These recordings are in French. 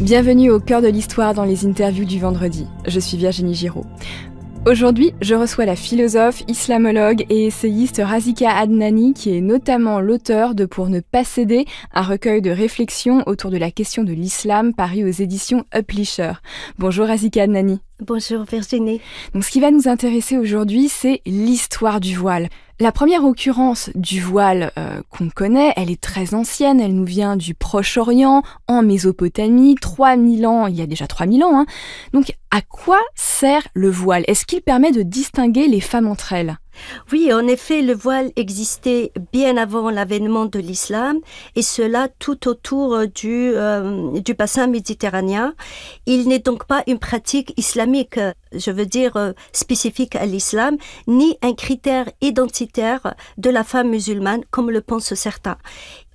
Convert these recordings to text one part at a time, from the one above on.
Bienvenue au cœur de l'histoire dans les interviews du vendredi. Je suis Virginie Giraud. Aujourd'hui, je reçois la philosophe, islamologue et essayiste Razika Adnani, qui est notamment l'auteur de Pour ne pas céder, un recueil de réflexions autour de la question de l'islam paru aux éditions Uplisher. Bonjour Razika Adnani. Bonjour Virginie. Donc, ce qui va nous intéresser aujourd'hui, c'est l'histoire du voile. La première occurrence du voile euh, qu'on connaît, elle est très ancienne, elle nous vient du Proche-Orient, en Mésopotamie, 3000 ans, il y a déjà 3000 ans. Hein. Donc à quoi sert le voile Est-ce qu'il permet de distinguer les femmes entre elles oui, en effet, le voile existait bien avant l'avènement de l'islam, et cela tout autour euh, du, euh, du bassin méditerranéen. Il n'est donc pas une pratique islamique, euh, je veux dire spécifique à l'islam, ni un critère identitaire de la femme musulmane, comme le pensent certains.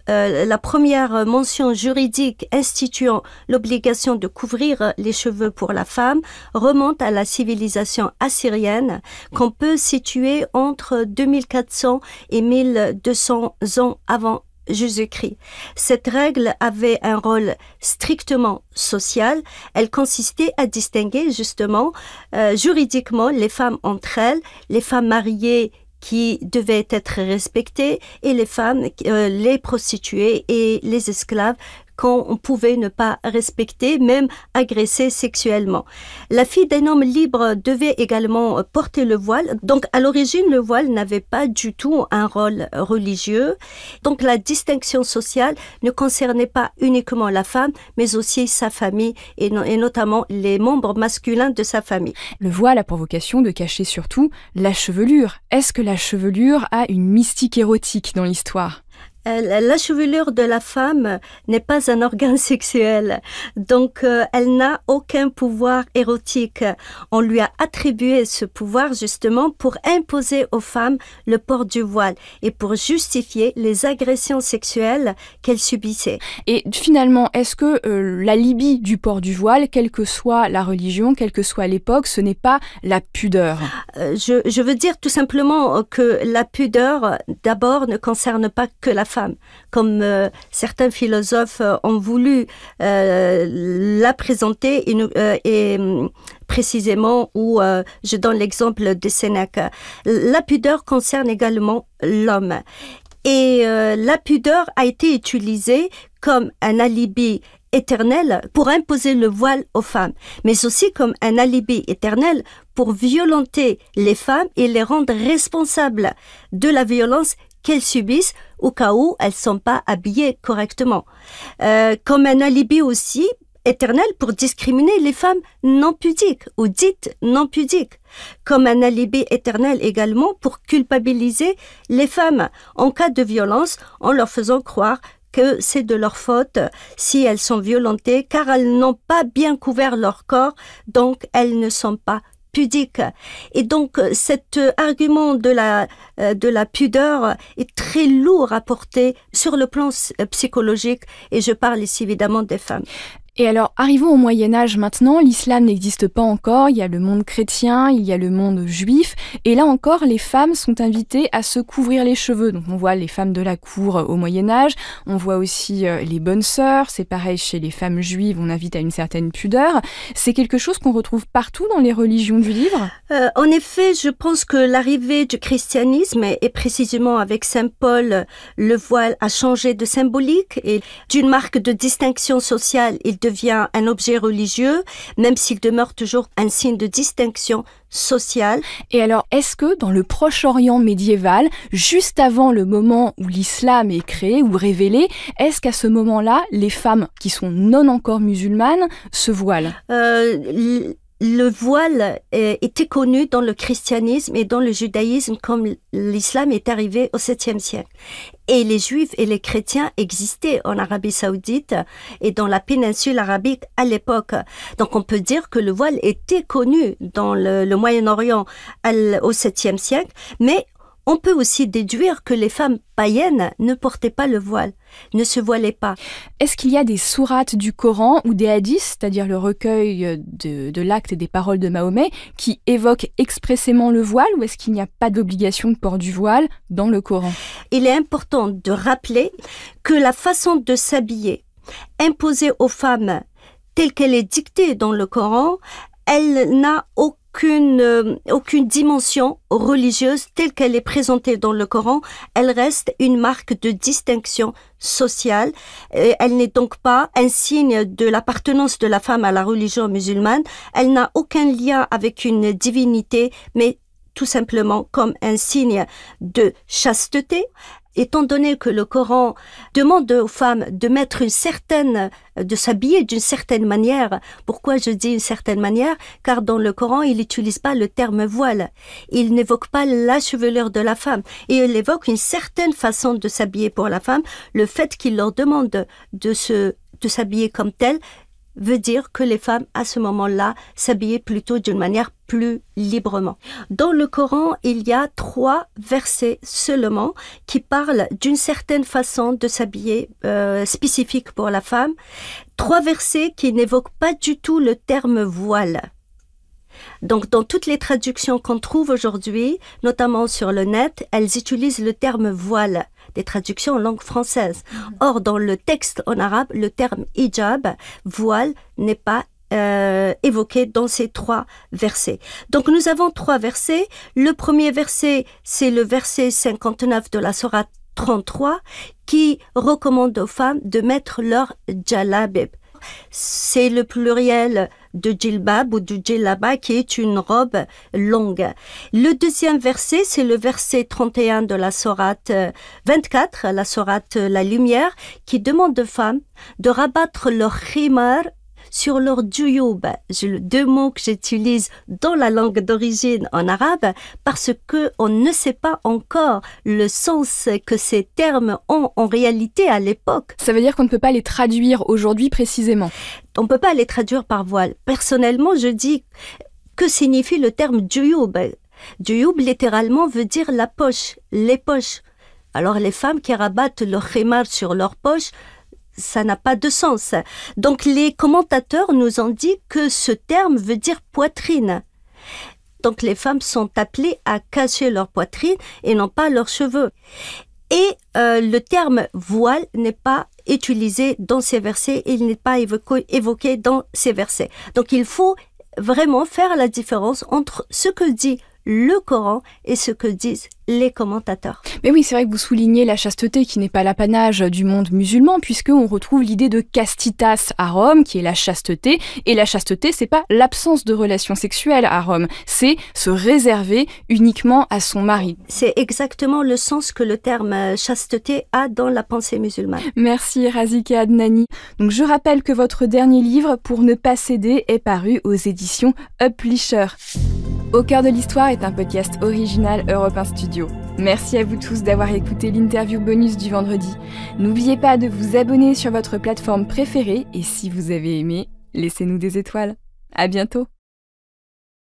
Euh, la première mention juridique instituant l'obligation de couvrir les cheveux pour la femme remonte à la civilisation assyrienne qu'on peut situer entre 2400 et 1200 ans avant Jésus-Christ. Cette règle avait un rôle strictement social. Elle consistait à distinguer justement euh, juridiquement les femmes entre elles, les femmes mariées qui devaient être respectées et les femmes, euh, les prostituées et les esclaves qu'on pouvait ne pas respecter, même agresser sexuellement. La fille d'un homme libre devait également porter le voile. Donc à l'origine, le voile n'avait pas du tout un rôle religieux. Donc la distinction sociale ne concernait pas uniquement la femme, mais aussi sa famille et, et notamment les membres masculins de sa famille. Le voile a pour vocation de cacher surtout la chevelure. Est-ce que la chevelure a une mystique érotique dans l'histoire la chevelure de la femme n'est pas un organe sexuel, donc euh, elle n'a aucun pouvoir érotique. On lui a attribué ce pouvoir justement pour imposer aux femmes le port du voile et pour justifier les agressions sexuelles qu'elles subissaient. Et finalement, est-ce que euh, la Libye du port du voile, quelle que soit la religion, quelle que soit l'époque, ce n'est pas la pudeur euh, je, je veux dire tout simplement que la pudeur, d'abord, ne concerne pas que la femme comme euh, certains philosophes euh, ont voulu euh, la présenter et, hum, précisément où je donne l'exemple de Sénèque. La pudeur concerne également l'homme. Et la pudeur a été utilisée comme un alibi éternel pour imposer le voile aux femmes, mais aussi comme un alibi éternel pour violenter les femmes et les rendre responsables de la violence qu'elles subissent au cas où elles ne sont pas habillées correctement. Euh, comme un alibi aussi éternel pour discriminer les femmes non pudiques ou dites non pudiques, comme un alibi éternel également pour culpabiliser les femmes en cas de violence en leur faisant croire que c'est de leur faute si elles sont violentées car elles n'ont pas bien couvert leur corps, donc elles ne sont pas et donc euh, cet euh, argument de la, euh, de la pudeur est très lourd à porter sur le plan psychologique et je parle ici évidemment des femmes. Et alors, arrivons au Moyen Âge maintenant, l'islam n'existe pas encore, il y a le monde chrétien, il y a le monde juif, et là encore, les femmes sont invitées à se couvrir les cheveux. Donc on voit les femmes de la cour euh, au Moyen Âge, on voit aussi euh, les bonnes sœurs, c'est pareil chez les femmes juives, on invite à une certaine pudeur. C'est quelque chose qu'on retrouve partout dans les religions du livre euh, En effet, je pense que l'arrivée du christianisme, et précisément avec Saint Paul, le voile a changé de symbolique et d'une marque de distinction sociale, devient un objet religieux, même s'il demeure toujours un signe de distinction sociale. Et alors, est-ce que dans le Proche-Orient médiéval, juste avant le moment où l'islam est créé ou révélé, est-ce qu'à ce, moment-là, les femmes qui sont non encore musulmanes se voilent euh, le voile était connu dans le christianisme et dans le judaïsme comme l'islam est arrivé au 7e siècle. Et les juifs et les chrétiens existaient en Arabie saoudite et dans la péninsule arabique à l'époque. Donc on peut dire que le voile était connu dans le Moyen-Orient euh, au 7e siècle, mais on peut aussi déduire que les femmes païennes ne portaient pas le voile, ne se voilaient pas. Est-ce qu'il y a des sourates du Coran ou des hadiths, c'est-à-dire le recueil de, l'acte et des paroles de Mahomet, qui évoquent expressément le voile ou est-ce qu'il n'y a pas d'obligation de port du voile dans le Coran Il est important de rappeler que la façon de s'habiller imposée aux femmes telle qu'elle est dictée dans le Coran, elle n'a aucun aucune, euh, aucune dimension religieuse telle qu'elle est présentée dans le Coran. Elle reste une marque de distinction sociale. Euh, elle n'est donc pas un signe de l'appartenance de la femme à la religion musulmane. Elle n'a aucun lien avec une divinité, mais tout simplement comme un signe de chasteté étant donné que le Coran demande aux femmes de mettre une certaine, de s'habiller d'une certaine manière. Pourquoi je dis une certaine manière Car dans le Coran, il n'utilise pas le terme voile. Il n'évoque pas la chevelure de la femme. Et il évoque une certaine façon de s'habiller pour la femme. Le fait qu'il leur demande de se de s'habiller comme telle, veut dire que les femmes à ce moment-là s'habillaient plutôt d'une manière plus librement. Dans le Coran, il y a trois versets seulement qui parlent d'une certaine façon de s'habiller euh, spécifique pour la femme. Trois versets qui n'évoquent pas du tout le terme voile. Donc, dans toutes les traductions qu'on trouve aujourd'hui, notamment sur le net, elles utilisent le terme voile des traductions en langue française. Or, dans le texte en arabe, le terme hijab, voile, n'est pas euh, évoqué dans ces trois versets. Donc nous avons trois versets. Le premier verset, c'est le verset 59 de la Sourate 33 qui recommande aux femmes de mettre leur jalabib. C'est le pluriel de djilbab ou de djilaba, qui est une robe longue. Le deuxième verset, c'est le verset 31 de la Sorate 24, euh, la Sorate euh, La Lumière, qui demande aux femmes de rabattre leur khimar sur leur djouyoub, deux mots que j'utilise dans la langue d'origine en arabe, parce que on ne sait pas encore le sens que ces termes ont en réalité à l'époque. Ça veut dire qu'on ne peut pas les traduire aujourd'hui précisément on peut pas les traduire par voile. Personnellement, je dis que signifie le terme duyub Duyub littéralement veut dire la poche, les poches. Alors les femmes qui rabattent leur khimar sur leur poche, ça n'a pas de sens. Donc les commentateurs nous ont dit que ce terme veut dire poitrine. Donc les femmes sont appelées à cacher leur poitrine et non pas leurs cheveux. Et euh, le terme voile n'est pas utilisé dans ces versets il n'est pas évoqué, évoqué dans ces versets. Donc il faut vraiment faire la différence entre ce que dit le Coran et ce que disent les commentateurs. Mais oui, c'est vrai que vous soulignez la chasteté qui n'est pas l'apanage du monde musulman, puisqu'on retrouve l'idée de castitas à Rome, qui est la chasteté. Et la chasteté, c'est pas l'absence de relations sexuelles à Rome, c'est se réserver uniquement à son mari. C'est exactement le sens que le terme euh, chasteté a dans la pensée musulmane. Merci Razika Adnani. Donc je rappelle que votre dernier livre, Pour ne pas céder, est paru aux éditions Uplisher. Au cœur de l'histoire est un podcast original Europe 1 Studio. Merci à vous tous d'avoir écouté l'interview bonus du vendredi. N'oubliez pas de vous abonner sur votre plateforme préférée et si vous avez aimé, laissez-nous des étoiles. À bientôt!